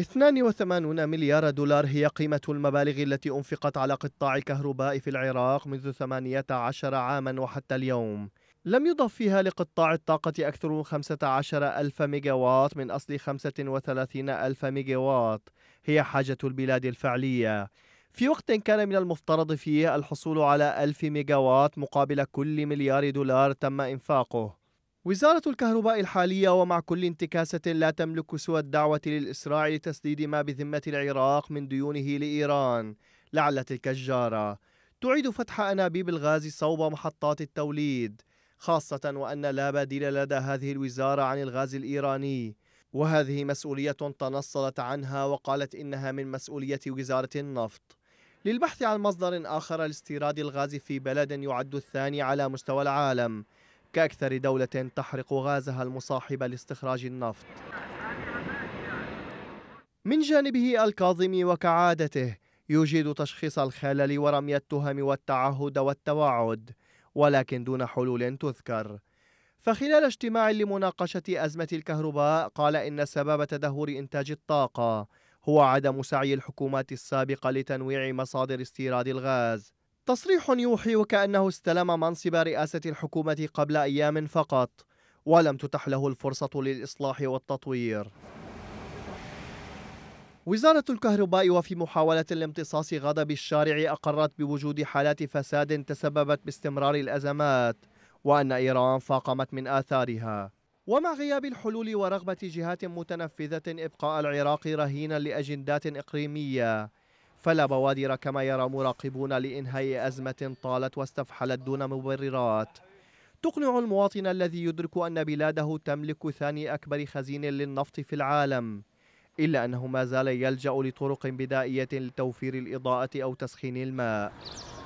82 مليار دولار هي قيمة المبالغ التي أنفقت على قطاع الكهرباء في العراق منذ 18 عاما وحتى اليوم لم يضف فيها لقطاع الطاقة أكثر من 15 ألف ميجاوات من أصل 35 ألف ميجاوات هي حاجة البلاد الفعلية في وقت كان من المفترض فيه الحصول على ألف ميجاوات مقابل كل مليار دولار تم إنفاقه وزارة الكهرباء الحالية ومع كل انتكاسة لا تملك سوى الدعوة للإسراع لتسديد ما بذمة العراق من ديونه لإيران لعل تلك الجارة تعيد فتح أنابيب الغاز صوب محطات التوليد خاصة وأن لا بديل لدى هذه الوزارة عن الغاز الإيراني وهذه مسؤولية تنصلت عنها وقالت إنها من مسؤولية وزارة النفط للبحث عن مصدر آخر لاستيراد الغاز في بلد يعد الثاني على مستوى العالم كأكثر دولة تحرق غازها المصاحب لاستخراج النفط من جانبه الكاظم وكعادته يجيد تشخيص الخلل ورمي التهم والتعهد والتوعد ولكن دون حلول تذكر فخلال اجتماع لمناقشة أزمة الكهرباء قال إن سبب تدهور إنتاج الطاقة هو عدم سعي الحكومات السابقة لتنويع مصادر استيراد الغاز تصريح يوحي وكأنه استلم منصب رئاسة الحكومة قبل أيام فقط ولم تتح له الفرصة للإصلاح والتطوير وزارة الكهرباء وفي محاولة لامتصاص غضب الشارع أقرت بوجود حالات فساد تسببت باستمرار الأزمات وأن إيران فاقمت من آثارها ومع غياب الحلول ورغبة جهات متنفذة إبقاء العراق رهينا لأجندات إقليمية فلا بوادر كما يرى مراقبون لإنهاء أزمة طالت واستفحلت دون مبررات تقنع المواطن الذي يدرك أن بلاده تملك ثاني أكبر خزين للنفط في العالم إلا أنه ما زال يلجأ لطرق بدائية لتوفير الإضاءة أو تسخين الماء